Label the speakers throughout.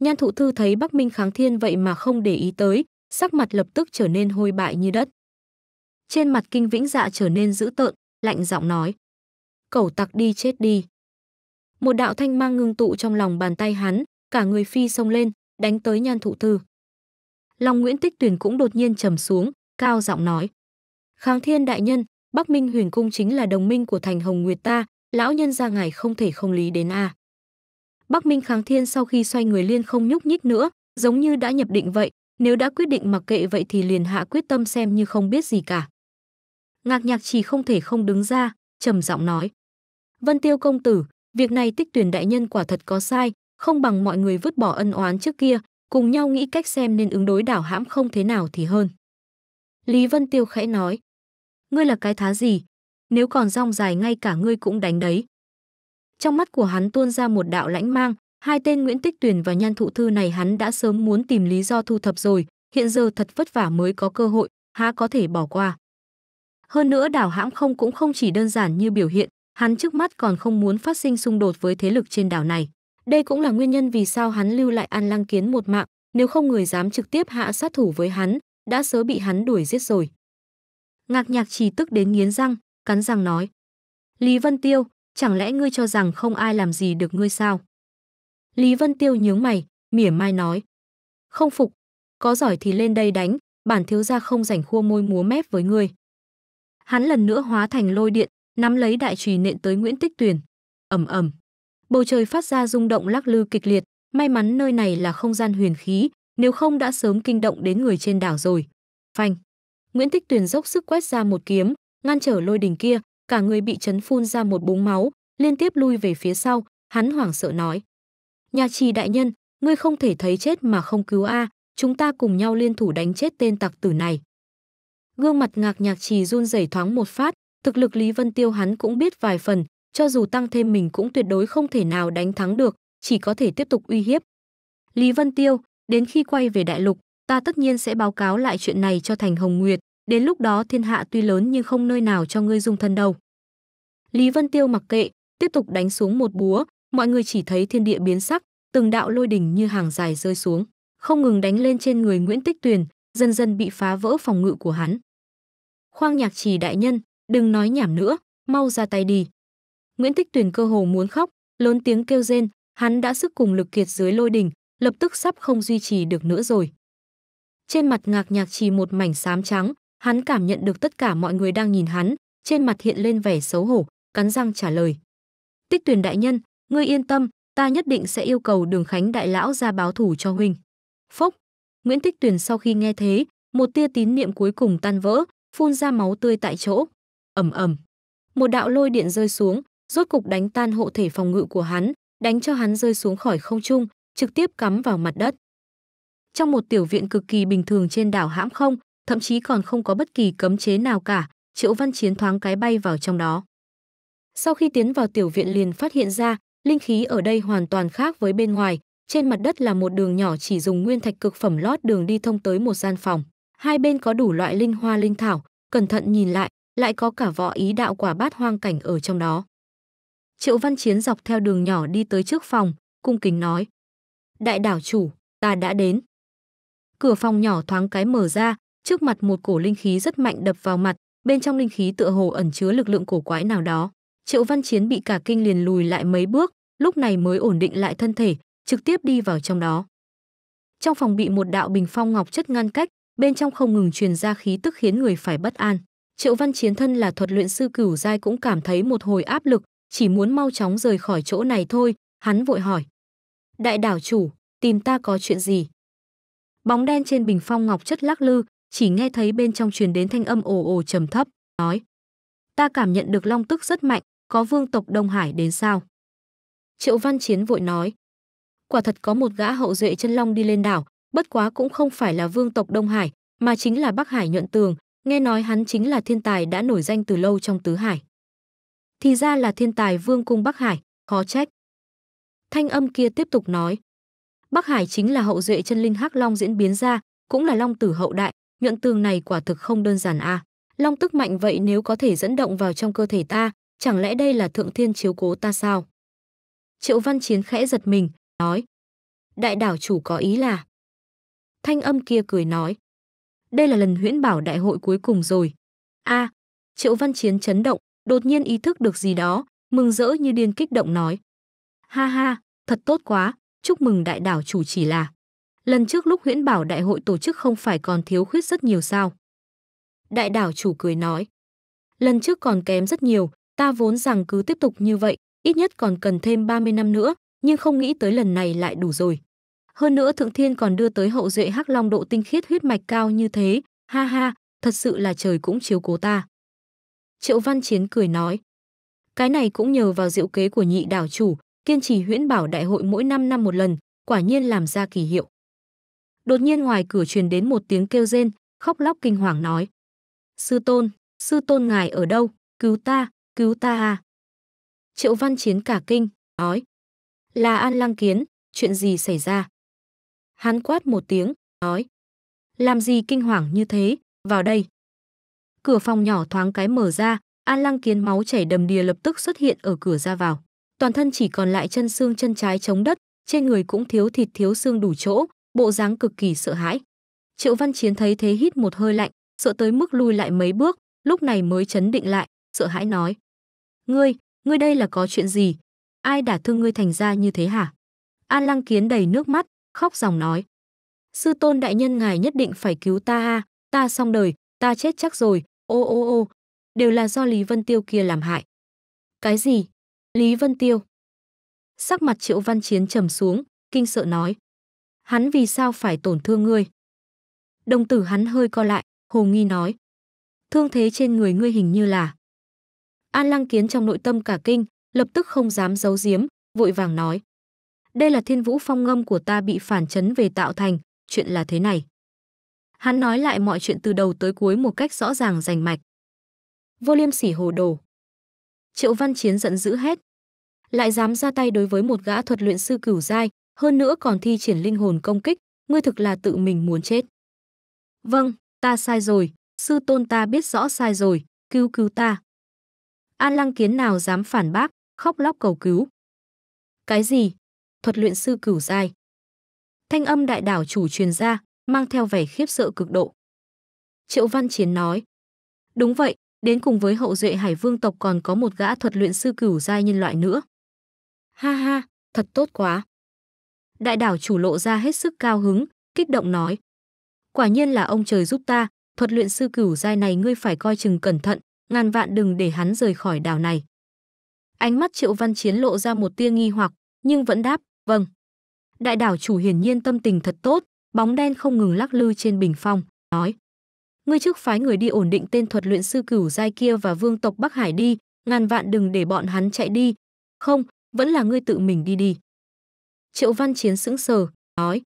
Speaker 1: Nhan Thụ Thư thấy Bắc Minh Kháng Thiên vậy mà không để ý tới, sắc mặt lập tức trở nên hôi bại như đất. Trên mặt Kinh Vĩnh Dạ trở nên dữ tợn, lạnh giọng nói: "Cẩu tặc đi chết đi." Một đạo thanh mang ngưng tụ trong lòng bàn tay hắn, cả người phi xông lên, đánh tới Nhan Thụ Thư. Long Nguyễn Tích Tuyển cũng đột nhiên trầm xuống, cao giọng nói: "Kháng Thiên đại nhân, Bắc Minh Huyền Cung chính là đồng minh của Thành Hồng Nguyệt ta, lão nhân gia ngài không thể không lý đến a." À. Bắc Minh Kháng Thiên sau khi xoay người liên không nhúc nhích nữa, giống như đã nhập định vậy, nếu đã quyết định mặc kệ vậy thì liền hạ quyết tâm xem như không biết gì cả. Ngạc Nhạc chỉ không thể không đứng ra, trầm giọng nói: "Vân Tiêu công tử, việc này Tích Tuyển đại nhân quả thật có sai, không bằng mọi người vứt bỏ ân oán trước kia, cùng nhau nghĩ cách xem nên ứng đối đảo hãm không thế nào thì hơn." Lý Vân Tiêu khẽ nói: "Ngươi là cái thá gì? Nếu còn rong dài ngay cả ngươi cũng đánh đấy." Trong mắt của hắn tuôn ra một đạo lãnh mang, hai tên Nguyễn Tích Tuyền và Nhan Thụ Thư này hắn đã sớm muốn tìm lý do thu thập rồi, hiện giờ thật vất vả mới có cơ hội, há có thể bỏ qua. Hơn nữa đảo hãm không cũng không chỉ đơn giản như biểu hiện, hắn trước mắt còn không muốn phát sinh xung đột với thế lực trên đảo này. Đây cũng là nguyên nhân vì sao hắn lưu lại An Lăng Kiến một mạng, nếu không người dám trực tiếp hạ sát thủ với hắn, đã sớm bị hắn đuổi giết rồi. Ngạc nhạc chỉ tức đến nghiến răng, cắn răng nói. Lý Vân Tiêu, chẳng lẽ ngươi cho rằng không ai làm gì được ngươi sao? Lý Vân Tiêu nhướng mày, mỉa mai nói. Không phục, có giỏi thì lên đây đánh, bản thiếu gia không rảnh khua môi múa mép với ngươi. Hắn lần nữa hóa thành lôi điện, nắm lấy đại trùy nện tới Nguyễn Tích Tuyền. Ầm ầm. Bầu trời phát ra rung động lắc lư kịch liệt, may mắn nơi này là không gian huyền khí, nếu không đã sớm kinh động đến người trên đảo rồi. Phanh. Nguyễn Tích Tuyền dốc sức quét ra một kiếm, ngăn trở lôi đình kia, cả người bị chấn phun ra một búng máu, liên tiếp lui về phía sau, hắn hoảng sợ nói. Nhà trì đại nhân, ngươi không thể thấy chết mà không cứu a, chúng ta cùng nhau liên thủ đánh chết tên tặc tử này. Gương mặt ngạc nhạc trì run rẩy thoáng một phát, thực lực Lý Vân Tiêu hắn cũng biết vài phần, cho dù tăng thêm mình cũng tuyệt đối không thể nào đánh thắng được, chỉ có thể tiếp tục uy hiếp. Lý Vân Tiêu, đến khi quay về đại lục, ta tất nhiên sẽ báo cáo lại chuyện này cho Thành Hồng Nguyệt, Đến lúc đó thiên hạ tuy lớn nhưng không nơi nào cho ngươi dung thân đâu. Lý Vân Tiêu mặc kệ, tiếp tục đánh xuống một búa, mọi người chỉ thấy thiên địa biến sắc, từng đạo lôi đình như hàng dài rơi xuống, không ngừng đánh lên trên người Nguyễn Tích Tuyền, dần dần bị phá vỡ phòng ngự của hắn. Khoang nhạc trì đại nhân, đừng nói nhảm nữa, mau ra tay đi. Nguyễn Tích Tuyền cơ hồ muốn khóc, lớn tiếng kêu rên, hắn đã sức cùng lực kiệt dưới lôi đình, lập tức sắp không duy trì được nữa rồi. Trên mặt ngạc nhạc trì một mảnh xám trắng, Hắn cảm nhận được tất cả mọi người đang nhìn hắn, trên mặt hiện lên vẻ xấu hổ, cắn răng trả lời. Tích tuyển đại nhân, ngươi yên tâm, ta nhất định sẽ yêu cầu đường khánh đại lão ra báo thủ cho huynh. Phốc, Nguyễn Tích tuyển sau khi nghe thế, một tia tín niệm cuối cùng tan vỡ, phun ra máu tươi tại chỗ. ầm ầm, một đạo lôi điện rơi xuống, rốt cục đánh tan hộ thể phòng ngự của hắn, đánh cho hắn rơi xuống khỏi không trung, trực tiếp cắm vào mặt đất. Trong một tiểu viện cực kỳ bình thường trên đảo hãm không, thậm chí còn không có bất kỳ cấm chế nào cả, Triệu Văn Chiến thoáng cái bay vào trong đó. Sau khi tiến vào tiểu viện liền phát hiện ra, linh khí ở đây hoàn toàn khác với bên ngoài, trên mặt đất là một đường nhỏ chỉ dùng nguyên thạch cực phẩm lót đường đi thông tới một gian phòng. Hai bên có đủ loại linh hoa linh thảo, cẩn thận nhìn lại, lại có cả võ ý đạo quả bát hoang cảnh ở trong đó. Triệu Văn Chiến dọc theo đường nhỏ đi tới trước phòng, cung kính nói. Đại đảo chủ, ta đã đến. Cửa phòng nhỏ thoáng cái mở ra, trước mặt một cổ linh khí rất mạnh đập vào mặt, bên trong linh khí tựa hồ ẩn chứa lực lượng cổ quái nào đó. Triệu Văn Chiến bị cả kinh liền lùi lại mấy bước, lúc này mới ổn định lại thân thể, trực tiếp đi vào trong đó. Trong phòng bị một đạo bình phong ngọc chất ngăn cách, bên trong không ngừng truyền ra khí tức khiến người phải bất an. Triệu Văn Chiến thân là thuật luyện sư cửu giai cũng cảm thấy một hồi áp lực, chỉ muốn mau chóng rời khỏi chỗ này thôi, hắn vội hỏi: "Đại đảo chủ, tìm ta có chuyện gì?" Bóng đen trên bình phong ngọc chất lắc lư, chỉ nghe thấy bên trong truyền đến thanh âm ồ ồ trầm thấp, nói: "Ta cảm nhận được long tức rất mạnh, có vương tộc Đông Hải đến sao?" Triệu Văn Chiến vội nói: "Quả thật có một gã hậu duệ chân long đi lên đảo, bất quá cũng không phải là vương tộc Đông Hải, mà chính là Bắc Hải nhuận tường, nghe nói hắn chính là thiên tài đã nổi danh từ lâu trong tứ hải." Thì ra là thiên tài vương cung Bắc Hải, khó trách. Thanh âm kia tiếp tục nói: Bắc Hải chính là hậu duệ chân linh Hắc Long diễn biến ra, cũng là Long tử hậu đại, nhuận tường này quả thực không đơn giản a. À. Long tức mạnh vậy nếu có thể dẫn động vào trong cơ thể ta, chẳng lẽ đây là thượng thiên chiếu cố ta sao? Triệu Văn Chiến khẽ giật mình, nói. Đại đảo chủ có ý là... Thanh âm kia cười nói. Đây là lần huyễn bảo đại hội cuối cùng rồi. a à, Triệu Văn Chiến chấn động, đột nhiên ý thức được gì đó, mừng rỡ như điên kích động nói. Ha ha, thật tốt quá, chúc mừng đại đảo chủ chỉ là... Lần trước lúc huyễn bảo đại hội tổ chức không phải còn thiếu khuyết rất nhiều sao. Đại đảo chủ cười nói. Lần trước còn kém rất nhiều, ta vốn rằng cứ tiếp tục như vậy, ít nhất còn cần thêm 30 năm nữa, nhưng không nghĩ tới lần này lại đủ rồi. Hơn nữa Thượng Thiên còn đưa tới hậu duệ Hắc Long độ tinh khiết huyết mạch cao như thế, ha ha, thật sự là trời cũng chiếu cố ta. Triệu Văn Chiến cười nói, cái này cũng nhờ vào diệu kế của nhị đảo chủ, kiên trì huyễn bảo đại hội mỗi năm năm một lần, quả nhiên làm ra kỳ hiệu. Đột nhiên ngoài cửa truyền đến một tiếng kêu rên, khóc lóc kinh hoàng nói. Sư tôn, sư tôn ngài ở đâu, cứu ta, cứu ta à. Triệu văn chiến cả kinh, nói. Là An Lăng Kiến, chuyện gì xảy ra? Hắn quát một tiếng, nói. Làm gì kinh hoàng như thế, vào đây. Cửa phòng nhỏ thoáng cái mở ra, An Lăng Kiến máu chảy đầm đìa lập tức xuất hiện ở cửa ra vào. Toàn thân chỉ còn lại chân xương chân trái chống đất, trên người cũng thiếu thịt thiếu xương đủ chỗ, bộ dáng cực kỳ sợ hãi. Triệu Văn Chiến thấy thế hít một hơi lạnh, sợ tới mức lui lại mấy bước, lúc này mới chấn định lại, sợ hãi nói. Ngươi, ngươi đây là có chuyện gì? Ai đã thương ngươi thành ra như thế hả? An Lăng Kiến đầy nước mắt, khóc ròng nói. Sư tôn đại nhân ngài nhất định phải cứu ta ha, ta xong đời, ta chết chắc rồi, ô ô ô, đều là do Lý Vân Tiêu kia làm hại. Cái gì? Lý Vân Tiêu? Sắc mặt Triệu Văn Chiến trầm xuống, kinh sợ nói hắn vì sao phải tổn thương ngươi? Đồng tử hắn hơi co lại, hồ nghi nói. Thương thế trên người ngươi hình như là. An lăng kiến trong nội tâm cả kinh, lập tức không dám giấu giếm, vội vàng nói. Đây là thiên vũ phong ngâm của ta bị phản chấn về tạo thành, chuyện là thế này. Hắn nói lại mọi chuyện từ đầu tới cuối một cách rõ ràng rành mạch. Vô liêm sỉ hồ đồ. Triệu văn chiến giận dữ hết Lại dám ra tay đối với một gã thuật luyện sư cửu giai, hơn nữa còn thi triển linh hồn công kích, ngươi thực là tự mình muốn chết. Vâng, ta sai rồi, sư tôn ta biết rõ sai rồi, cứu cứu ta. An lăng kiến nào dám phản bác, khóc lóc cầu cứu. Cái gì? Thuật luyện sư cửu dai. Thanh âm đại đảo chủ truyền ra, mang theo vẻ khiếp sợ cực độ. Triệu Văn Chiến nói. Đúng vậy, đến cùng với hậu duệ hải vương tộc còn có một gã thuật luyện sư cửu giai nhân loại nữa. Ha ha, thật tốt quá. Đại đảo chủ lộ ra hết sức cao hứng, kích động nói. Quả nhiên là ông trời giúp ta, thuật luyện sư cửu giai này ngươi phải coi chừng cẩn thận, ngàn vạn đừng để hắn rời khỏi đảo này. Ánh mắt Triệu Văn Chiến lộ ra một tia nghi hoặc, nhưng vẫn đáp, vâng. Đại đảo chủ hiển nhiên tâm tình thật tốt, bóng đen không ngừng lắc lư trên bình phong, nói. Ngươi trước phái người đi ổn định tên thuật luyện sư cửu giai kia và vương tộc Bắc Hải đi, ngàn vạn đừng để bọn hắn chạy đi. Không, vẫn là ngươi tự mình đi đi. Triệu Văn Chiến sững sờ, nói.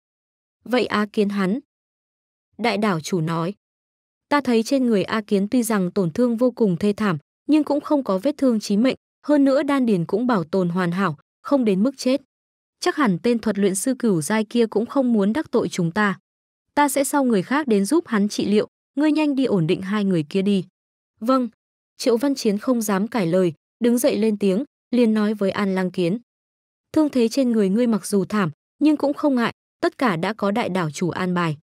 Speaker 1: Vậy A Kiến hắn? Đại đảo chủ nói. Ta thấy trên người A Kiến tuy rằng tổn thương vô cùng thê thảm, nhưng cũng không có vết thương chí mệnh, hơn nữa đan điền cũng bảo tồn hoàn hảo, không đến mức chết. Chắc hẳn tên thuật luyện sư cửu giai kia cũng không muốn đắc tội chúng ta. Ta sẽ sau người khác đến giúp hắn trị liệu, ngươi nhanh đi ổn định hai người kia đi. Vâng. Triệu Văn Chiến không dám cải lời, đứng dậy lên tiếng, liền nói với An Lang Kiến thương thế trên người ngươi mặc dù thảm, nhưng cũng không ngại, tất cả đã có đại đảo chủ an bài.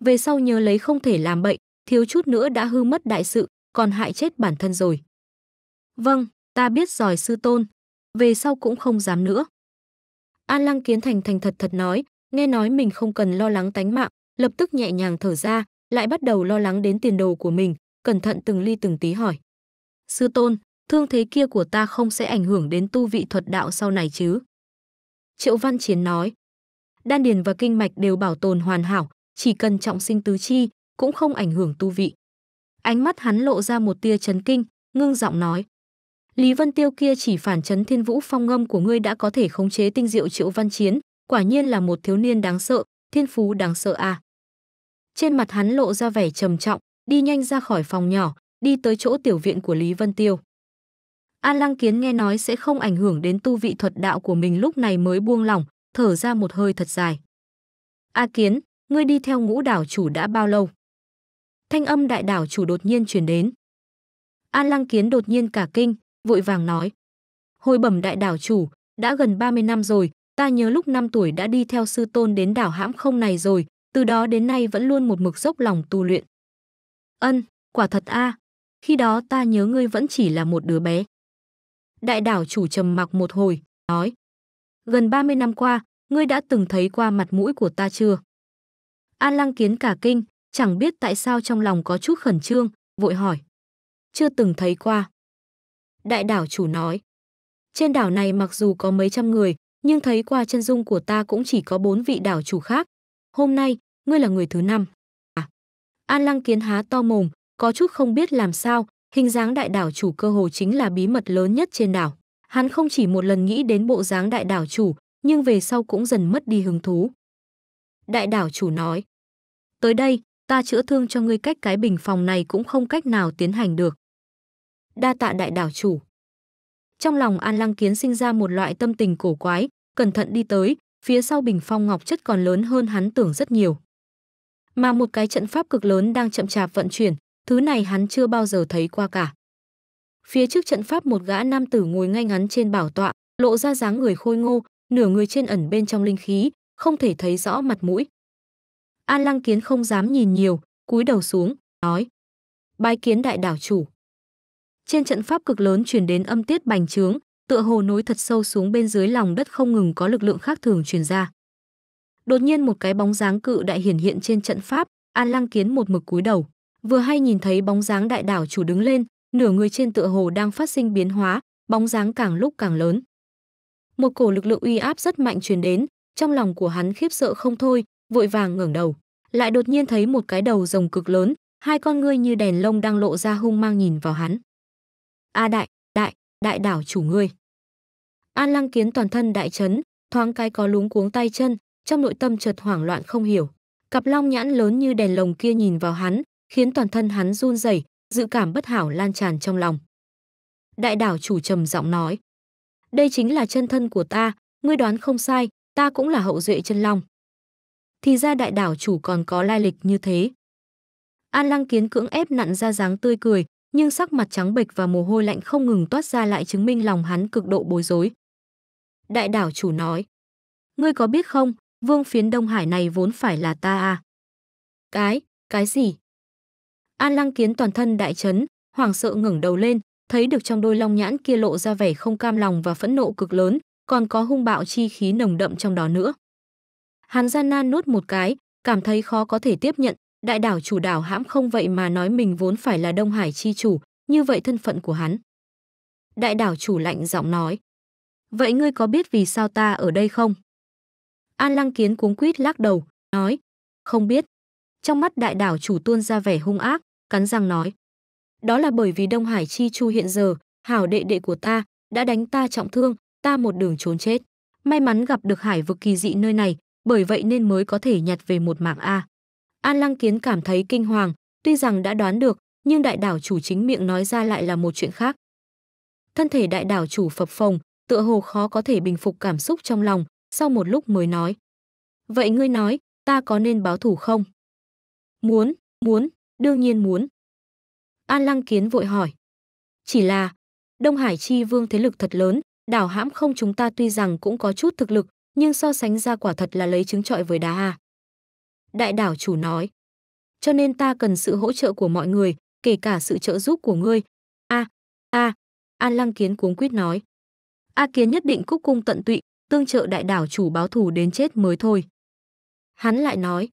Speaker 1: Về sau nhớ lấy không thể làm bệnh, thiếu chút nữa đã hư mất đại sự, còn hại chết bản thân rồi. Vâng, ta biết rồi sư tôn, về sau cũng không dám nữa. An Lăng Kiến Thành thành thật thật nói, nghe nói mình không cần lo lắng tánh mạng, lập tức nhẹ nhàng thở ra, lại bắt đầu lo lắng đến tiền đồ của mình, cẩn thận từng ly từng tí hỏi. Sư tôn, thương thế kia của ta không sẽ ảnh hưởng đến tu vị thuật đạo sau này chứ? Triệu Văn Chiến nói. Đan điền và kinh mạch đều bảo tồn hoàn hảo, chỉ cần trọng sinh tứ chi, cũng không ảnh hưởng tu vị. Ánh mắt hắn lộ ra một tia chấn kinh, ngưng giọng nói. Lý Vân Tiêu kia chỉ phản chấn thiên vũ phong ngâm của ngươi đã có thể khống chế tinh diệu triệu văn chiến, quả nhiên là một thiếu niên đáng sợ, thiên phú đáng sợ à. Trên mặt hắn lộ ra vẻ trầm trọng, đi nhanh ra khỏi phòng nhỏ, đi tới chỗ tiểu viện của Lý Vân Tiêu. An Lăng Kiến nghe nói sẽ không ảnh hưởng đến tu vị thuật đạo của mình lúc này mới buông lỏng, thở ra một hơi thật dài. A Kiến, ngươi đi theo ngũ đảo chủ đã bao lâu? Thanh âm đại đảo chủ đột nhiên truyền đến. An Lăng Kiến đột nhiên cả kinh, vội vàng nói. Hồi bẩm đại đảo chủ, đã gần 30 năm rồi, ta nhớ lúc 5 tuổi đã đi theo sư tôn đến đảo hãm không này rồi, từ đó đến nay vẫn luôn một mực dốc lòng tu luyện. Ân, quả thật a khi đó ta nhớ ngươi vẫn chỉ là một đứa bé đại đảo chủ trầm mặc một hồi, nói. Gần 30 năm qua, ngươi đã từng thấy qua mặt mũi của ta chưa? An lăng kiến cả kinh, chẳng biết tại sao trong lòng có chút khẩn trương, vội hỏi. Chưa từng thấy qua. Đại đảo chủ nói. Trên đảo này mặc dù có mấy trăm người, nhưng thấy qua chân dung của ta cũng chỉ có bốn vị đảo chủ khác. Hôm nay, ngươi là người thứ năm. À. An lăng kiến há to mồm, có chút không biết làm sao, Hình dáng đại đảo chủ cơ hồ chính là bí mật lớn nhất trên đảo. Hắn không chỉ một lần nghĩ đến bộ dáng đại đảo chủ, nhưng về sau cũng dần mất đi hứng thú. Đại đảo chủ nói, tới đây, ta chữa thương cho ngươi cách cái bình phòng này cũng không cách nào tiến hành được. Đa tạ đại đảo chủ. Trong lòng An Lăng Kiến sinh ra một loại tâm tình cổ quái, cẩn thận đi tới, phía sau bình phong ngọc chất còn lớn hơn hắn tưởng rất nhiều. Mà một cái trận pháp cực lớn đang chậm chạp vận chuyển, Thứ này hắn chưa bao giờ thấy qua cả. Phía trước trận pháp một gã nam tử ngồi ngay ngắn trên bảo tọa, lộ ra dáng người khôi ngô, nửa người trên ẩn bên trong linh khí, không thể thấy rõ mặt mũi. An Lăng Kiến không dám nhìn nhiều, cúi đầu xuống, nói: "Bái kiến đại đảo chủ." Trên trận pháp cực lớn truyền đến âm tiết bành trướng, tựa hồ nối thật sâu xuống bên dưới lòng đất không ngừng có lực lượng khác thường truyền ra. Đột nhiên một cái bóng dáng cự đại hiển hiện trên trận pháp, An Lăng Kiến một mực cúi đầu vừa hay nhìn thấy bóng dáng đại đảo chủ đứng lên, nửa người trên tựa hồ đang phát sinh biến hóa, bóng dáng càng lúc càng lớn. Một cổ lực lượng uy áp rất mạnh truyền đến, trong lòng của hắn khiếp sợ không thôi, vội vàng ngẩng đầu, lại đột nhiên thấy một cái đầu rồng cực lớn, hai con ngươi như đèn lông đang lộ ra hung mang nhìn vào hắn. "A đại, đại, đại đảo chủ ngươi." An Lăng Kiến toàn thân đại chấn, thoáng cái có lúng cuống tay chân, trong nội tâm chợt hoảng loạn không hiểu. Cặp long nhãn lớn như đèn lồng kia nhìn vào hắn, khiến toàn thân hắn run rẩy, dự cảm bất hảo lan tràn trong lòng. Đại đảo chủ trầm giọng nói, đây chính là chân thân của ta, ngươi đoán không sai, ta cũng là hậu duệ chân long. Thì ra đại đảo chủ còn có lai lịch như thế. An Lăng Kiến cưỡng ép nặn ra dáng tươi cười, nhưng sắc mặt trắng bệch và mồ hôi lạnh không ngừng toát ra lại chứng minh lòng hắn cực độ bối rối. Đại đảo chủ nói, ngươi có biết không, vương phiến Đông Hải này vốn phải là ta à? Cái, cái gì? An Lăng Kiến toàn thân đại chấn, hoảng sợ ngẩng đầu lên, thấy được trong đôi long nhãn kia lộ ra vẻ không cam lòng và phẫn nộ cực lớn, còn có hung bạo chi khí nồng đậm trong đó nữa. Hắn gian nan nuốt một cái, cảm thấy khó có thể tiếp nhận, đại đảo chủ đảo hãm không vậy mà nói mình vốn phải là Đông Hải chi chủ, như vậy thân phận của hắn. Đại đảo chủ lạnh giọng nói, vậy ngươi có biết vì sao ta ở đây không? An Lăng Kiến cuống quýt lắc đầu, nói, không biết trong mắt đại đảo chủ tuôn ra vẻ hung ác, cắn răng nói. Đó là bởi vì Đông Hải Chi Chu hiện giờ, hảo đệ đệ của ta, đã đánh ta trọng thương, ta một đường trốn chết. May mắn gặp được hải vực kỳ dị nơi này, bởi vậy nên mới có thể nhặt về một mạng A. An Lăng Kiến cảm thấy kinh hoàng, tuy rằng đã đoán được, nhưng đại đảo chủ chính miệng nói ra lại là một chuyện khác. Thân thể đại đảo chủ phập phồng, tựa hồ khó có thể bình phục cảm xúc trong lòng, sau một lúc mới nói. Vậy ngươi nói, ta có nên báo thủ không? Muốn, muốn, đương nhiên muốn. An Lăng Kiến vội hỏi. Chỉ là, Đông Hải Chi Vương thế lực thật lớn, đảo hãm không chúng ta tuy rằng cũng có chút thực lực, nhưng so sánh ra quả thật là lấy trứng trọi với đá à. Đại đảo chủ nói. Cho nên ta cần sự hỗ trợ của mọi người, kể cả sự trợ giúp của ngươi. a à, a à, An Lăng Kiến cuống quýt nói. A Kiến nhất định cúc cung tận tụy, tương trợ đại đảo chủ báo thù đến chết mới thôi. Hắn lại nói,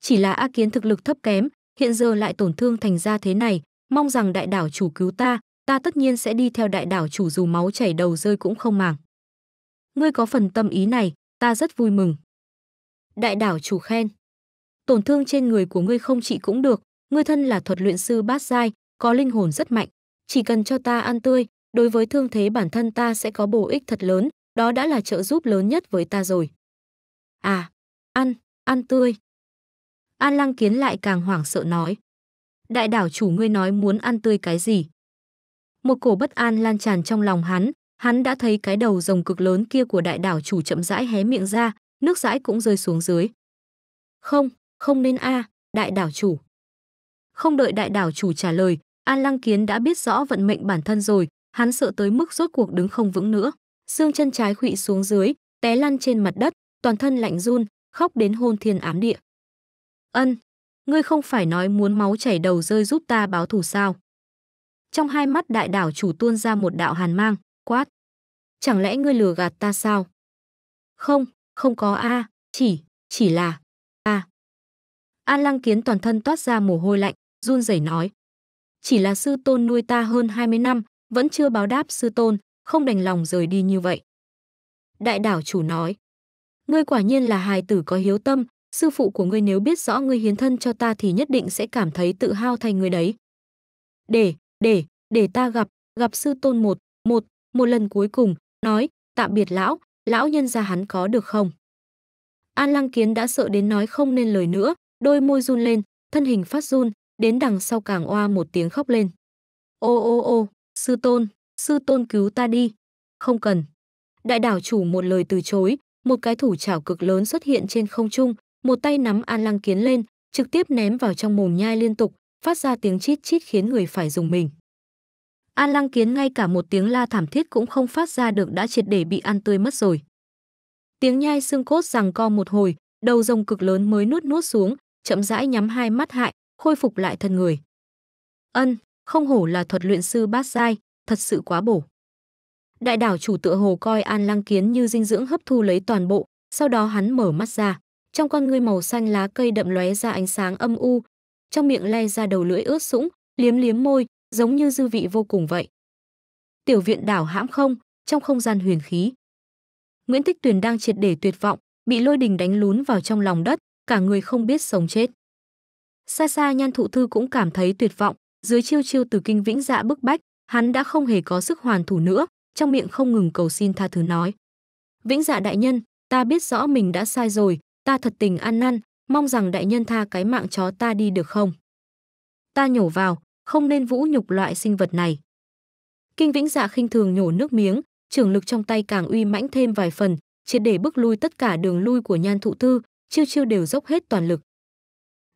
Speaker 1: chỉ là A Kiến thực lực thấp kém, hiện giờ lại tổn thương thành ra thế này, mong rằng đại đảo chủ cứu ta, ta tất nhiên sẽ đi theo đại đảo chủ dù máu chảy đầu rơi cũng không màng. Ngươi có phần tâm ý này, ta rất vui mừng. Đại đảo chủ khen. Tổn thương trên người của ngươi không trị cũng được, ngươi thân là thuật luyện sư bát giai, có linh hồn rất mạnh, chỉ cần cho ta ăn tươi, đối với thương thế bản thân ta sẽ có bổ ích thật lớn, đó đã là trợ giúp lớn nhất với ta rồi. À, ăn, ăn tươi. An Lăng Kiến lại càng hoảng sợ nói. Đại đảo chủ ngươi nói muốn ăn tươi cái gì? Một cổ bất an lan tràn trong lòng hắn, hắn đã thấy cái đầu rồng cực lớn kia của đại đảo chủ chậm rãi hé miệng ra, nước rãi cũng rơi xuống dưới. Không, không nên a, đại đảo chủ. Không đợi đại đảo chủ trả lời, An Lăng Kiến đã biết rõ vận mệnh bản thân rồi, hắn sợ tới mức rốt cuộc đứng không vững nữa. Xương chân trái khụy xuống dưới, té lăn trên mặt đất, toàn thân lạnh run, khóc đến hôn thiên ám địa. Ân, ngươi không phải nói muốn máu chảy đầu rơi giúp ta báo thù sao? Trong hai mắt đại đảo chủ tuôn ra một đạo hàn mang, quát. Chẳng lẽ ngươi lừa gạt ta sao? Không, không có A, chỉ, chỉ là A. An lăng kiến toàn thân toát ra mồ hôi lạnh, run rẩy nói. Chỉ là sư tôn nuôi ta hơn 20 năm, vẫn chưa báo đáp sư tôn, không đành lòng rời đi như vậy. Đại đảo chủ nói. Ngươi quả nhiên là hài tử có hiếu tâm, sư phụ của ngươi nếu biết rõ ngươi hiến thân cho ta thì nhất định sẽ cảm thấy tự hao thay người đấy. Để, để, để ta gặp, gặp sư tôn một, một, một lần cuối cùng, nói, tạm biệt lão, lão nhân ra hắn có được không? An Lăng Kiến đã sợ đến nói không nên lời nữa, đôi môi run lên, thân hình phát run, đến đằng sau càng oa một tiếng khóc lên. Ô ô ô, sư tôn, sư tôn cứu ta đi. Không cần. Đại đảo chủ một lời từ chối, một cái thủ chảo cực lớn xuất hiện trên không trung, một tay nắm An Lăng Kiến lên, trực tiếp ném vào trong mồm nhai liên tục, phát ra tiếng chít chít khiến người phải dùng mình. An Lăng Kiến ngay cả một tiếng la thảm thiết cũng không phát ra được đã triệt để bị ăn tươi mất rồi. Tiếng nhai xương cốt rằng co một hồi, đầu rồng cực lớn mới nuốt nuốt xuống, chậm rãi nhắm hai mắt hại, khôi phục lại thân người. Ân, không hổ là thuật luyện sư bát giai, thật sự quá bổ. Đại đảo chủ tựa hồ coi An Lăng Kiến như dinh dưỡng hấp thu lấy toàn bộ, sau đó hắn mở mắt ra. Trong con ngươi màu xanh lá cây đậm lóe ra ánh sáng âm u, trong miệng le ra đầu lưỡi ướt sũng, liếm liếm môi, giống như dư vị vô cùng vậy. Tiểu viện đảo hãm không, trong không gian huyền khí. Nguyễn Tích Tuyền đang triệt để tuyệt vọng, bị lôi đình đánh lún vào trong lòng đất, cả người không biết sống chết. Xa xa nhan thụ thư cũng cảm thấy tuyệt vọng, dưới chiêu chiêu từ kinh vĩnh dạ bức bách, hắn đã không hề có sức hoàn thủ nữa, trong miệng không ngừng cầu xin tha thứ nói. Vĩnh dạ đại nhân, ta biết rõ mình đã sai rồi, ta thật tình ăn năn, mong rằng đại nhân tha cái mạng chó ta đi được không? Ta nhổ vào, không nên vũ nhục loại sinh vật này. Kinh Vĩnh Dạ khinh thường nhổ nước miếng, trường lực trong tay càng uy mãnh thêm vài phần, chỉ để bước lui tất cả đường lui của Nhan Thụ thư, chiêu chiêu đều dốc hết toàn lực.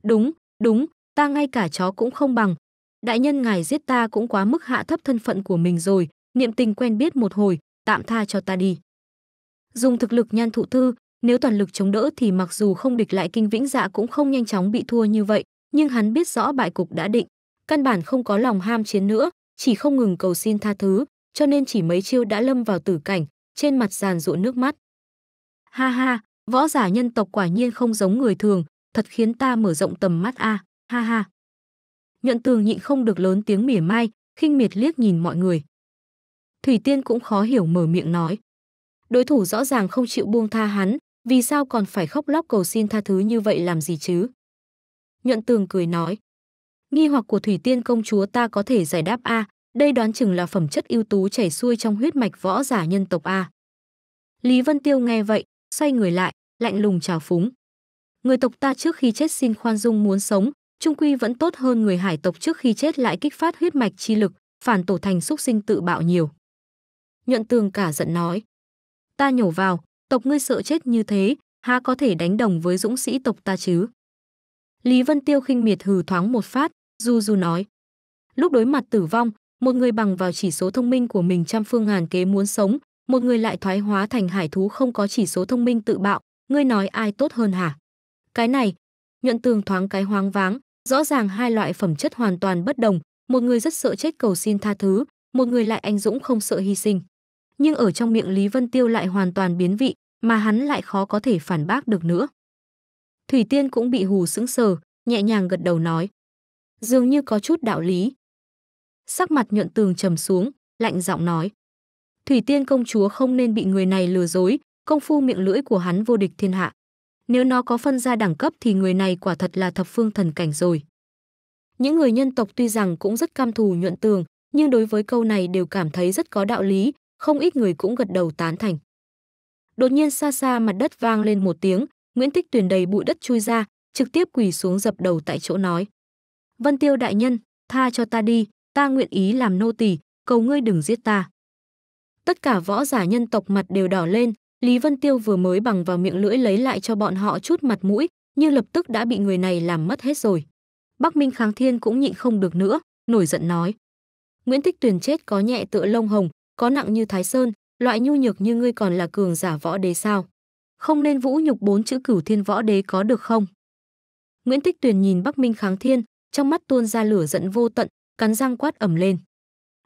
Speaker 1: Đúng, đúng, ta ngay cả chó cũng không bằng. Đại nhân ngài giết ta cũng quá mức hạ thấp thân phận của mình rồi, niệm tình quen biết một hồi, tạm tha cho ta đi. Dùng thực lực Nhan Thụ thư. Nếu toàn lực chống đỡ thì mặc dù không địch lại Kinh Vĩnh Dạ cũng không nhanh chóng bị thua như vậy, nhưng hắn biết rõ bại cục đã định, căn bản không có lòng ham chiến nữa, chỉ không ngừng cầu xin tha thứ, cho nên chỉ mấy chiêu đã lâm vào tử cảnh, trên mặt giàn rụa nước mắt. Ha ha, võ giả nhân tộc quả nhiên không giống người thường, thật khiến ta mở rộng tầm mắt a, ha ha. nhuận tường nhịn không được lớn tiếng mỉa mai, khinh miệt liếc nhìn mọi người. Thủy Tiên cũng khó hiểu mở miệng nói. Đối thủ rõ ràng không chịu buông tha hắn, vì sao còn phải khóc lóc cầu xin tha thứ như vậy làm gì chứ? Nhuận tường cười nói, nghi hoặc của Thủy Tiên công chúa ta có thể giải đáp A, đây đoán chừng là phẩm chất ưu tú chảy xuôi trong huyết mạch võ giả nhân tộc A. Lý Vân Tiêu nghe vậy, xoay người lại, lạnh lùng trào phúng. Người tộc ta trước khi chết xin khoan dung muốn sống, trung quy vẫn tốt hơn người hải tộc trước khi chết lại kích phát huyết mạch chi lực, phản tổ thành xúc sinh tự bạo nhiều. Nhuận tường cả giận nói. Ta nhổ vào, tộc ngươi sợ chết như thế, há có thể đánh đồng với dũng sĩ tộc ta chứ? Lý Vân Tiêu khinh miệt hừ thoáng một phát, du du nói. Lúc đối mặt tử vong, một người bằng vào chỉ số thông minh của mình trăm phương hàn kế muốn sống, một người lại thoái hóa thành hải thú không có chỉ số thông minh tự bạo, ngươi nói ai tốt hơn hả? Cái này, nhuận tường thoáng cái hoang váng, rõ ràng hai loại phẩm chất hoàn toàn bất đồng, một người rất sợ chết cầu xin tha thứ, một người lại anh dũng không sợ hy sinh nhưng ở trong miệng Lý Vân Tiêu lại hoàn toàn biến vị, mà hắn lại khó có thể phản bác được nữa. Thủy Tiên cũng bị hù sững sờ, nhẹ nhàng gật đầu nói. Dường như có chút đạo lý. Sắc mặt nhuận tường trầm xuống, lạnh giọng nói. Thủy Tiên công chúa không nên bị người này lừa dối, công phu miệng lưỡi của hắn vô địch thiên hạ. Nếu nó có phân ra đẳng cấp thì người này quả thật là thập phương thần cảnh rồi. Những người nhân tộc tuy rằng cũng rất cam thù nhuận tường, nhưng đối với câu này đều cảm thấy rất có đạo lý, không ít người cũng gật đầu tán thành. Đột nhiên xa xa mặt đất vang lên một tiếng, Nguyễn Tích Tuyền đầy bụi đất chui ra, trực tiếp quỳ xuống dập đầu tại chỗ nói: "Vân Tiêu đại nhân, tha cho ta đi, ta nguyện ý làm nô tỳ, cầu ngươi đừng giết ta." Tất cả võ giả nhân tộc mặt đều đỏ lên, Lý Vân Tiêu vừa mới bằng vào miệng lưỡi lấy lại cho bọn họ chút mặt mũi, nhưng lập tức đã bị người này làm mất hết rồi. Bắc Minh Kháng Thiên cũng nhịn không được nữa, nổi giận nói: "Nguyễn Tích Tuyền chết có nhẹ tựa lông hồng, có nặng như Thái Sơn, loại nhu nhược như ngươi còn là cường giả võ đế sao? Không nên vũ nhục bốn chữ cửu thiên võ đế có được không? Nguyễn Tích Tuyền nhìn Bắc Minh Kháng Thiên, trong mắt tuôn ra lửa giận vô tận, cắn răng quát ầm lên.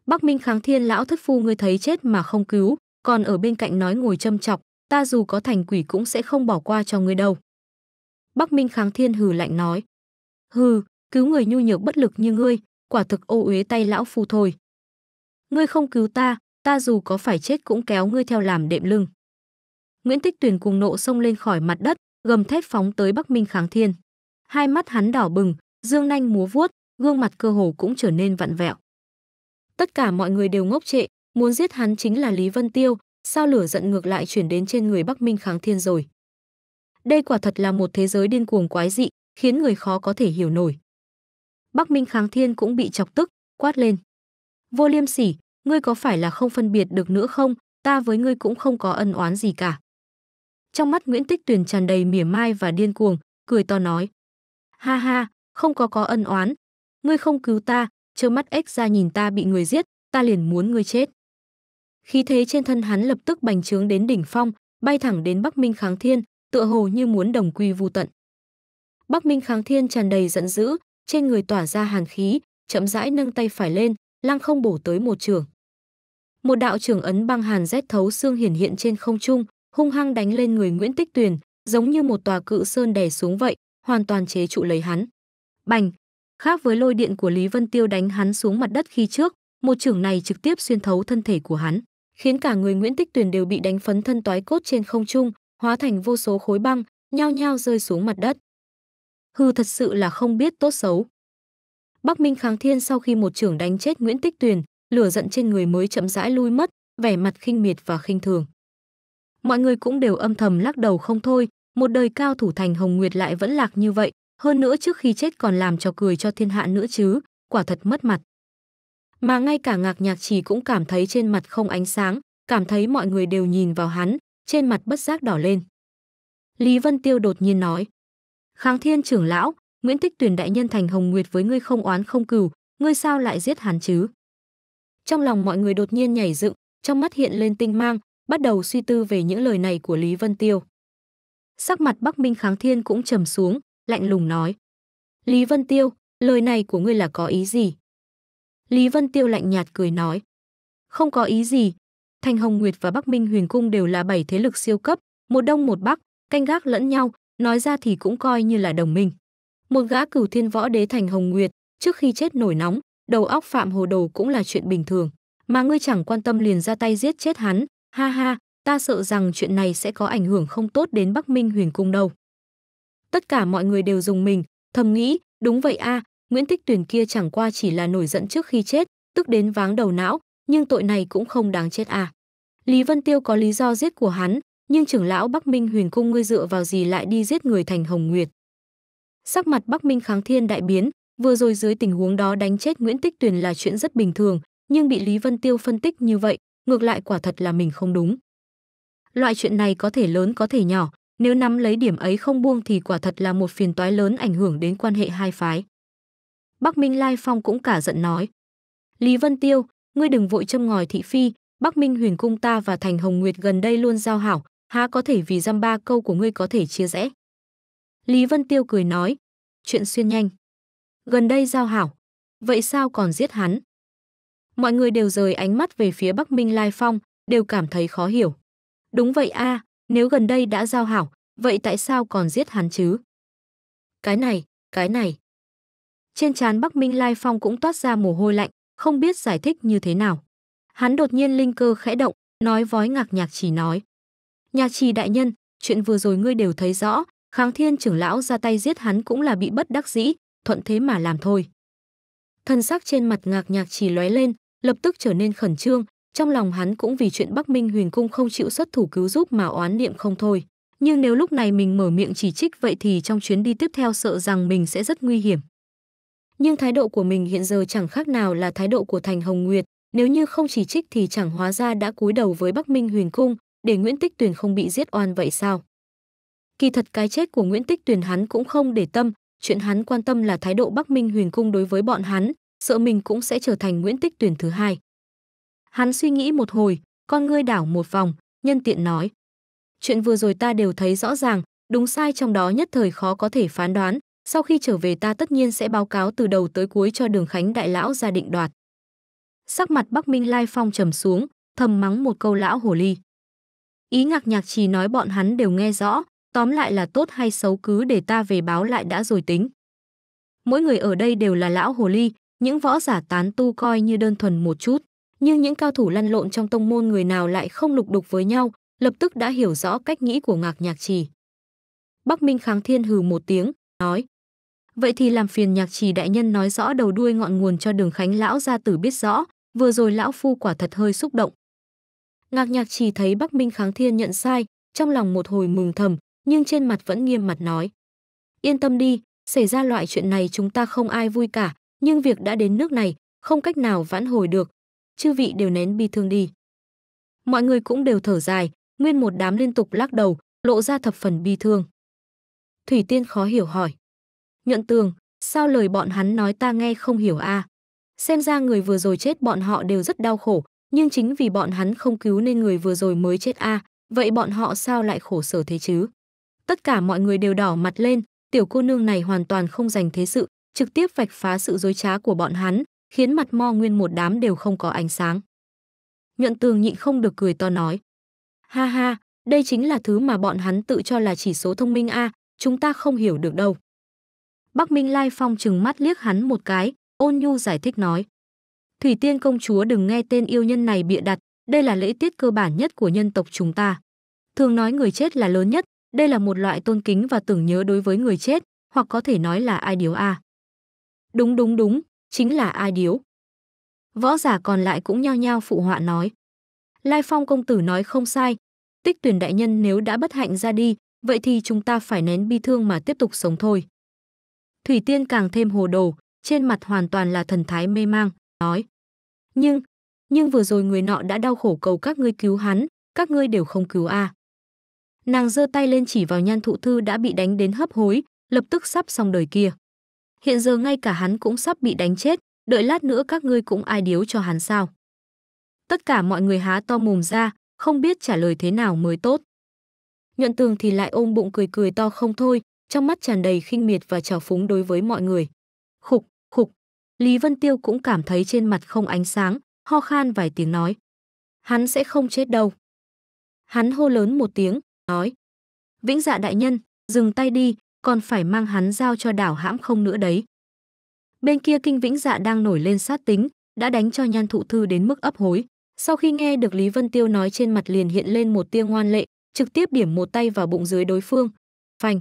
Speaker 1: Bắc Minh Kháng Thiên lão thất phu ngươi thấy chết mà không cứu, còn ở bên cạnh nói ngồi châm chọc, ta dù có thành quỷ cũng sẽ không bỏ qua cho ngươi đâu. Bắc Minh Kháng Thiên hừ lạnh nói. Hừ, cứu người nhu nhược bất lực như ngươi, quả thực ô uế tay lão phu thôi. Ngươi không cứu ta, ta dù có phải chết cũng kéo ngươi theo làm đệm lưng. Nguyễn Tích Tuyền cùng nộ xông lên khỏi mặt đất, gầm thét phóng tới Bắc Minh Kháng Thiên. Hai mắt hắn đỏ bừng, dương nanh múa vuốt, gương mặt cơ hồ cũng trở nên vặn vẹo. Tất cả mọi người đều ngốc trệ, muốn giết hắn chính là Lý Vân Tiêu, sao lửa giận ngược lại chuyển đến trên người Bắc Minh Kháng Thiên rồi. Đây quả thật là một thế giới điên cuồng quái dị, khiến người khó có thể hiểu nổi. Bắc Minh Kháng Thiên cũng bị chọc tức, quát lên. Vô liêm sỉ, ngươi có phải là không phân biệt được nữa không, ta với ngươi cũng không có ân oán gì cả. Trong mắt Nguyễn Tích Tuyền tràn đầy mỉa mai và điên cuồng, cười to nói. Ha ha, không có có ân oán. Ngươi không cứu ta, trơ mắt ếch ra nhìn ta bị người giết, ta liền muốn ngươi chết. Khí thế trên thân hắn lập tức bành trướng đến đỉnh phong, bay thẳng đến Bắc Minh Kháng Thiên, tựa hồ như muốn đồng quy vu tận. Bắc Minh Kháng Thiên tràn đầy giận dữ, trên người tỏa ra hàn khí, chậm rãi nâng tay phải lên, lăng không bổ tới một trường một đạo trường ấn băng hàn rét thấu xương hiển hiện trên không trung, hung hăng đánh lên người Nguyễn Tích Tuyền, giống như một tòa cự sơn đè xuống vậy, hoàn toàn chế trụ lấy hắn. Bành! Khác với lôi điện của Lý Vân Tiêu đánh hắn xuống mặt đất khi trước, một trưởng này trực tiếp xuyên thấu thân thể của hắn, khiến cả người Nguyễn Tích Tuyền đều bị đánh phấn thân toái cốt trên không trung, hóa thành vô số khối băng, nhao nhao rơi xuống mặt đất. Hư thật sự là không biết tốt xấu. Bắc Minh Kháng Thiên sau khi một trưởng đánh chết Nguyễn Tích Tuyền, lửa giận trên người mới chậm rãi lui mất, vẻ mặt khinh miệt và khinh thường. Mọi người cũng đều âm thầm lắc đầu không thôi, một đời cao thủ thành Hồng Nguyệt lại vẫn lạc như vậy, hơn nữa trước khi chết còn làm cho cười cho thiên hạ nữa chứ, quả thật mất mặt. Mà ngay cả ngạc nhạc chỉ cũng cảm thấy trên mặt không ánh sáng, cảm thấy mọi người đều nhìn vào hắn, trên mặt bất giác đỏ lên. Lý Vân Tiêu đột nhiên nói, Kháng thiên trưởng lão, Nguyễn Tích tuyển đại nhân thành Hồng Nguyệt với ngươi không oán không cừu, ngươi sao lại giết hắn chứ? Trong lòng mọi người đột nhiên nhảy dựng, trong mắt hiện lên tinh mang, bắt đầu suy tư về những lời này của Lý Vân Tiêu. Sắc mặt Bắc Minh Kháng Thiên cũng trầm xuống, lạnh lùng nói. Lý Vân Tiêu, lời này của ngươi là có ý gì? Lý Vân Tiêu lạnh nhạt cười nói. Không có ý gì. Thanh Hồng Nguyệt và Bắc Minh Huyền Cung đều là bảy thế lực siêu cấp, một đông một bắc, canh gác lẫn nhau, nói ra thì cũng coi như là đồng minh. Một gã cửu thiên võ đế Thành Hồng Nguyệt, trước khi chết nổi nóng, đầu óc phạm hồ đồ cũng là chuyện bình thường mà ngươi chẳng quan tâm liền ra tay giết chết hắn ha ha ta sợ rằng chuyện này sẽ có ảnh hưởng không tốt đến bắc minh huyền cung đâu tất cả mọi người đều dùng mình thầm nghĩ đúng vậy a nguyễn tích tuyển kia chẳng qua chỉ là nổi giận trước khi chết tức đến váng đầu não nhưng tội này cũng không đáng chết à lý vân tiêu có lý do giết của hắn nhưng trưởng lão bắc minh huyền cung ngươi dựa vào gì lại đi giết người thành hồng nguyệt sắc mặt bắc minh kháng thiên đại biến Vừa rồi dưới tình huống đó đánh chết Nguyễn Tích Tuyền là chuyện rất bình thường, nhưng bị Lý Vân Tiêu phân tích như vậy, ngược lại quả thật là mình không đúng. Loại chuyện này có thể lớn có thể nhỏ, nếu nắm lấy điểm ấy không buông thì quả thật là một phiền toái lớn ảnh hưởng đến quan hệ hai phái. Bắc Minh Lai Phong cũng cả giận nói. Lý Vân Tiêu, ngươi đừng vội châm ngòi thị phi, Bắc Minh huyền cung ta và Thành Hồng Nguyệt gần đây luôn giao hảo, há có thể vì dăm ba câu của ngươi có thể chia rẽ. Lý Vân Tiêu cười nói, chuyện xuyên nhanh gần đây giao hảo. Vậy sao còn giết hắn? Mọi người đều rời ánh mắt về phía Bắc Minh Lai Phong, đều cảm thấy khó hiểu. Đúng vậy a, à, nếu gần đây đã giao hảo, vậy tại sao còn giết hắn chứ? Cái này, cái này. Trên trán Bắc Minh Lai Phong cũng toát ra mồ hôi lạnh, không biết giải thích như thế nào. Hắn đột nhiên linh cơ khẽ động, nói vói ngạc nhạc chỉ nói. Nhạc trì đại nhân, chuyện vừa rồi ngươi đều thấy rõ, kháng thiên trưởng lão ra tay giết hắn cũng là bị bất đắc dĩ, thuận thế mà làm thôi. Thân sắc trên mặt ngạc nhạc chỉ lóe lên, lập tức trở nên khẩn trương, trong lòng hắn cũng vì chuyện Bắc Minh Huyền Cung không chịu xuất thủ cứu giúp mà oán niệm không thôi. Nhưng nếu lúc này mình mở miệng chỉ trích vậy thì trong chuyến đi tiếp theo sợ rằng mình sẽ rất nguy hiểm. Nhưng thái độ của mình hiện giờ chẳng khác nào là thái độ của Thành Hồng Nguyệt, nếu như không chỉ trích thì chẳng hóa ra đã cúi đầu với Bắc Minh Huyền Cung, để Nguyễn Tích Tuyền không bị giết oan vậy sao? Kỳ thật cái chết của Nguyễn Tích Tuyền hắn cũng không để tâm, chuyện hắn quan tâm là thái độ Bắc Minh Huyền Cung đối với bọn hắn, sợ mình cũng sẽ trở thành Nguyễn Tích tuyển thứ hai. Hắn suy nghĩ một hồi, con ngươi đảo một vòng, nhân tiện nói. Chuyện vừa rồi ta đều thấy rõ ràng, đúng sai trong đó nhất thời khó có thể phán đoán, sau khi trở về ta tất nhiên sẽ báo cáo từ đầu tới cuối cho đường Khánh Đại Lão ra định đoạt. Sắc mặt Bắc Minh Lai Phong trầm xuống, thầm mắng một câu lão hồ ly. Ý ngạc nhạc chỉ nói bọn hắn đều nghe rõ, Tóm lại là tốt hay xấu cứ để ta về báo lại đã rồi tính. Mỗi người ở đây đều là lão hồ ly, những võ giả tán tu coi như đơn thuần một chút, nhưng những cao thủ lăn lộn trong tông môn người nào lại không lục đục với nhau, lập tức đã hiểu rõ cách nghĩ của ngạc nhạc trì. Bắc Minh Kháng Thiên hừ một tiếng, nói. Vậy thì làm phiền nhạc trì đại nhân nói rõ đầu đuôi ngọn nguồn cho đường khánh lão gia tử biết rõ, vừa rồi lão phu quả thật hơi xúc động. Ngạc nhạc trì thấy Bắc Minh Kháng Thiên nhận sai, trong lòng một hồi mừng thầm, nhưng trên mặt vẫn nghiêm mặt nói. Yên tâm đi, xảy ra loại chuyện này chúng ta không ai vui cả, nhưng việc đã đến nước này, không cách nào vãn hồi được. Chư vị đều nén bi thương đi. Mọi người cũng đều thở dài, nguyên một đám liên tục lắc đầu, lộ ra thập phần bi thương. Thủy Tiên khó hiểu hỏi. Nhuận tường, sao lời bọn hắn nói ta nghe không hiểu a à? Xem ra người vừa rồi chết bọn họ đều rất đau khổ, nhưng chính vì bọn hắn không cứu nên người vừa rồi mới chết a à, vậy bọn họ sao lại khổ sở thế chứ? Tất cả mọi người đều đỏ mặt lên, tiểu cô nương này hoàn toàn không dành thế sự, trực tiếp vạch phá sự dối trá của bọn hắn, khiến mặt mo nguyên một đám đều không có ánh sáng. Nhuận tường nhịn không được cười to nói. Ha ha, đây chính là thứ mà bọn hắn tự cho là chỉ số thông minh A, à, chúng ta không hiểu được đâu. Bắc Minh Lai Phong chừng mắt liếc hắn một cái, ôn nhu giải thích nói. Thủy Tiên công chúa đừng nghe tên yêu nhân này bịa đặt, đây là lễ tiết cơ bản nhất của nhân tộc chúng ta. Thường nói người chết là lớn nhất, đây là một loại tôn kính và tưởng nhớ đối với người chết, hoặc có thể nói là ai điếu a. À. Đúng đúng đúng, chính là ai điếu. Võ giả còn lại cũng nhao nhao phụ họa nói. Lai Phong công tử nói không sai, tích tuyển đại nhân nếu đã bất hạnh ra đi, vậy thì chúng ta phải nén bi thương mà tiếp tục sống thôi. Thủy Tiên càng thêm hồ đồ, trên mặt hoàn toàn là thần thái mê mang, nói. Nhưng, nhưng vừa rồi người nọ đã đau khổ cầu các ngươi cứu hắn, các ngươi đều không cứu a. À. Nàng giơ tay lên chỉ vào nhan thụ thư đã bị đánh đến hấp hối, lập tức sắp xong đời kia. Hiện giờ ngay cả hắn cũng sắp bị đánh chết, đợi lát nữa các ngươi cũng ai điếu cho hắn sao. Tất cả mọi người há to mồm ra, không biết trả lời thế nào mới tốt. Nhuận tường thì lại ôm bụng cười cười to không thôi, trong mắt tràn đầy khinh miệt và trào phúng đối với mọi người. Khục, khục, Lý Vân Tiêu cũng cảm thấy trên mặt không ánh sáng, ho khan vài tiếng nói. Hắn sẽ không chết đâu. Hắn hô lớn một tiếng, nói. Vĩnh dạ đại nhân, dừng tay đi, còn phải mang hắn giao cho đảo hãm không nữa đấy. Bên kia kinh vĩnh dạ đang nổi lên sát tính, đã đánh cho nhan thụ thư đến mức ấp hối. Sau khi nghe được Lý Vân Tiêu nói trên mặt liền hiện lên một tia ngoan lệ, trực tiếp điểm một tay vào bụng dưới đối phương. Phanh.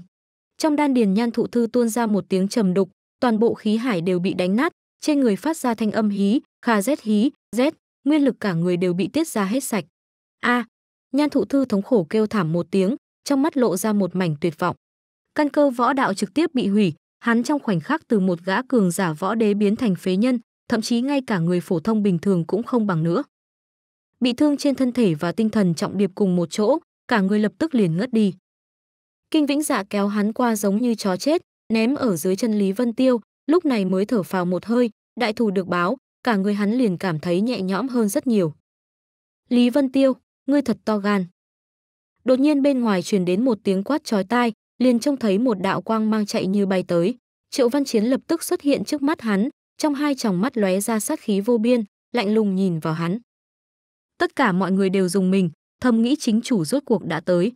Speaker 1: Trong đan điền nhan thụ thư tuôn ra một tiếng trầm đục, toàn bộ khí hải đều bị đánh nát, trên người phát ra thanh âm hí, kha rét hí, rét, nguyên lực cả người đều bị tiết ra hết sạch. A, à, Nhan Thụ Thư thống khổ kêu thảm một tiếng, trong mắt lộ ra một mảnh tuyệt vọng. Căn cơ võ đạo trực tiếp bị hủy, hắn trong khoảnh khắc từ một gã cường giả võ đế biến thành phế nhân, thậm chí ngay cả người phổ thông bình thường cũng không bằng nữa. Bị thương trên thân thể và tinh thần trọng điệp cùng một chỗ, cả người lập tức liền ngất đi. Kinh Vĩnh Dạ kéo hắn qua giống như chó chết, ném ở dưới chân Lý Vân Tiêu, lúc này mới thở phào một hơi, đại thù được báo, cả người hắn liền cảm thấy nhẹ nhõm hơn rất nhiều. Lý Vân Tiêu, ngươi thật to gan. Đột nhiên bên ngoài truyền đến một tiếng quát chói tai, liền trông thấy một đạo quang mang chạy như bay tới. Triệu Văn Chiến lập tức xuất hiện trước mắt hắn, trong hai tròng mắt lóe ra sát khí vô biên, lạnh lùng nhìn vào hắn. Tất cả mọi người đều dùng mình, thầm nghĩ chính chủ rốt cuộc đã tới.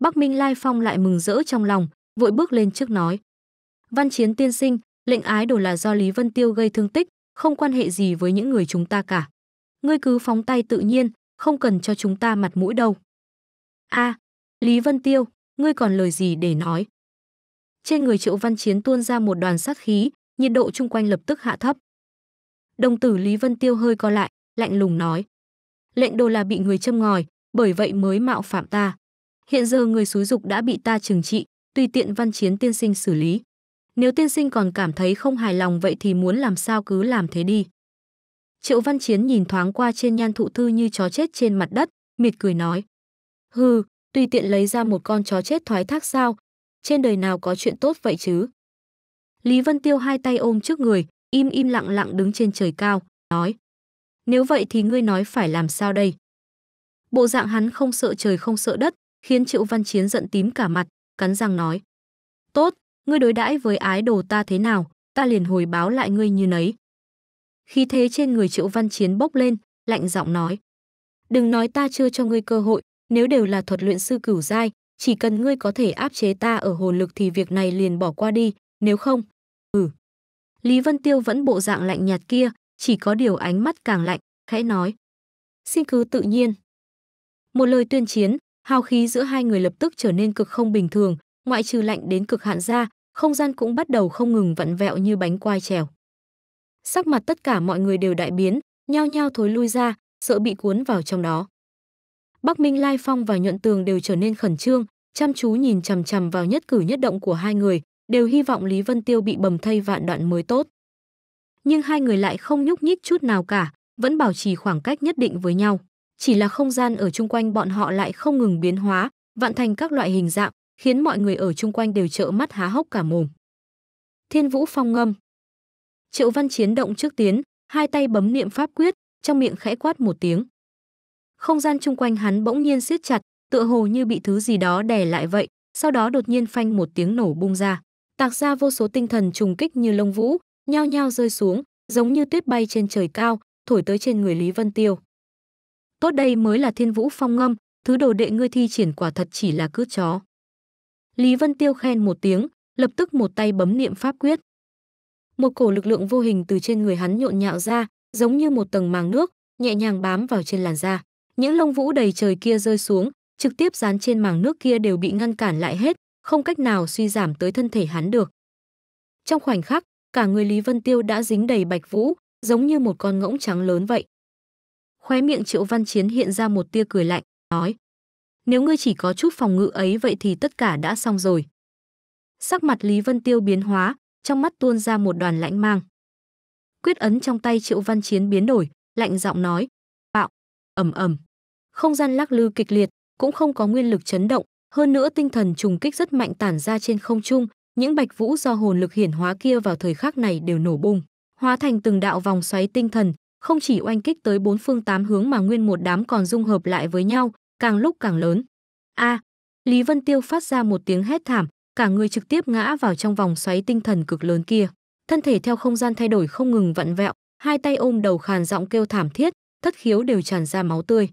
Speaker 1: Bắc Minh Lai Phong lại mừng rỡ trong lòng, vội bước lên trước nói. Văn Chiến tiên sinh, lệnh ái đồ là do Lý Vân Tiêu gây thương tích, không quan hệ gì với những người chúng ta cả. Ngươi cứ phóng tay tự nhiên, không cần cho chúng ta mặt mũi đâu. A, à, Lý Vân Tiêu, ngươi còn lời gì để nói? Trên người Triệu Văn Chiến tuôn ra một đoàn sát khí, nhiệt độ chung quanh lập tức hạ thấp. Đồng tử Lý Vân Tiêu hơi co lại, lạnh lùng nói: "Lệnh đồ là bị người châm ngòi, bởi vậy mới mạo phạm ta. Hiện giờ người xúi dục đã bị ta trừng trị, tùy tiện Văn Chiến tiên sinh xử lý. Nếu tiên sinh còn cảm thấy không hài lòng vậy thì muốn làm sao cứ làm thế đi." Triệu Văn Chiến nhìn thoáng qua trên nhan thụ thư như chó chết trên mặt đất, mịt cười nói. Hừ, tùy tiện lấy ra một con chó chết thoái thác sao? Trên đời nào có chuyện tốt vậy chứ? Lý Vân Tiêu hai tay ôm trước người, im im lặng lặng đứng trên trời cao, nói. Nếu vậy thì ngươi nói phải làm sao đây? Bộ dạng hắn không sợ trời không sợ đất, khiến Triệu Văn Chiến giận tím cả mặt, cắn răng nói. Tốt, ngươi đối đãi với ái đồ ta thế nào, ta liền hồi báo lại ngươi như nấy khi thế trên người Triệu Văn Chiến bốc lên, lạnh giọng nói: "Đừng nói ta chưa cho ngươi cơ hội, nếu đều là thuật luyện sư cửu giai, chỉ cần ngươi có thể áp chế ta ở hồn lực thì việc này liền bỏ qua đi, nếu không..." Ừ. Lý Vân Tiêu vẫn bộ dạng lạnh nhạt kia, chỉ có điều ánh mắt càng lạnh, khẽ nói: "Xin cứ tự nhiên." Một lời tuyên chiến, hào khí giữa hai người lập tức trở nên cực không bình thường, ngoại trừ lạnh đến cực hạn ra, không gian cũng bắt đầu không ngừng vặn vẹo như bánh quai trèo sắc mặt tất cả mọi người đều đại biến, nhao nhao thối lui ra, sợ bị cuốn vào trong đó. Bắc Minh Lai Phong và Nhuận Tường đều trở nên khẩn trương, chăm chú nhìn chằm chằm vào nhất cử nhất động của hai người, đều hy vọng Lý Vân Tiêu bị bầm thay vạn đoạn mới tốt. Nhưng hai người lại không nhúc nhích chút nào cả, vẫn bảo trì khoảng cách nhất định với nhau. Chỉ là không gian ở chung quanh bọn họ lại không ngừng biến hóa, vạn thành các loại hình dạng, khiến mọi người ở chung quanh đều trợ mắt há hốc cả mồm. Thiên Vũ Phong Ngâm Triệu Văn Chiến động trước tiến, hai tay bấm niệm pháp quyết, trong miệng khẽ quát một tiếng. Không gian chung quanh hắn bỗng nhiên siết chặt, tựa hồ như bị thứ gì đó đè lại vậy, sau đó đột nhiên phanh một tiếng nổ bung ra. Tạc ra vô số tinh thần trùng kích như lông vũ, nhao nhao rơi xuống, giống như tuyết bay trên trời cao, thổi tới trên người Lý Vân Tiêu. Tốt đây mới là thiên vũ phong ngâm, thứ đồ đệ ngươi thi triển quả thật chỉ là cướp chó. Lý Vân Tiêu khen một tiếng, lập tức một tay bấm niệm pháp quyết một cổ lực lượng vô hình từ trên người hắn nhộn nhạo ra, giống như một tầng màng nước, nhẹ nhàng bám vào trên làn da. Những lông vũ đầy trời kia rơi xuống, trực tiếp dán trên màng nước kia đều bị ngăn cản lại hết, không cách nào suy giảm tới thân thể hắn được. Trong khoảnh khắc, cả người Lý Vân Tiêu đã dính đầy bạch vũ, giống như một con ngỗng trắng lớn vậy. Khóe miệng Triệu Văn Chiến hiện ra một tia cười lạnh, nói: "Nếu ngươi chỉ có chút phòng ngự ấy vậy thì tất cả đã xong rồi." Sắc mặt Lý Vân Tiêu biến hóa, trong mắt tuôn ra một đoàn lãnh mang. Quyết ấn trong tay Triệu Văn Chiến biến đổi, lạnh giọng nói: "Bạo!" Ầm ầm. Không gian lắc lư kịch liệt, cũng không có nguyên lực chấn động, hơn nữa tinh thần trùng kích rất mạnh tản ra trên không trung, những bạch vũ do hồn lực hiển hóa kia vào thời khắc này đều nổ bung, hóa thành từng đạo vòng xoáy tinh thần, không chỉ oanh kích tới bốn phương tám hướng mà nguyên một đám còn dung hợp lại với nhau, càng lúc càng lớn. A! À, Lý Vân Tiêu phát ra một tiếng hét thảm, cả người trực tiếp ngã vào trong vòng xoáy tinh thần cực lớn kia. Thân thể theo không gian thay đổi không ngừng vặn vẹo, hai tay ôm đầu khàn giọng kêu thảm thiết, thất khiếu đều tràn ra máu tươi.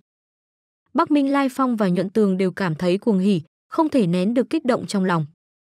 Speaker 1: Bắc Minh Lai Phong và Nhuận Tường đều cảm thấy cuồng hỉ, không thể nén được kích động trong lòng.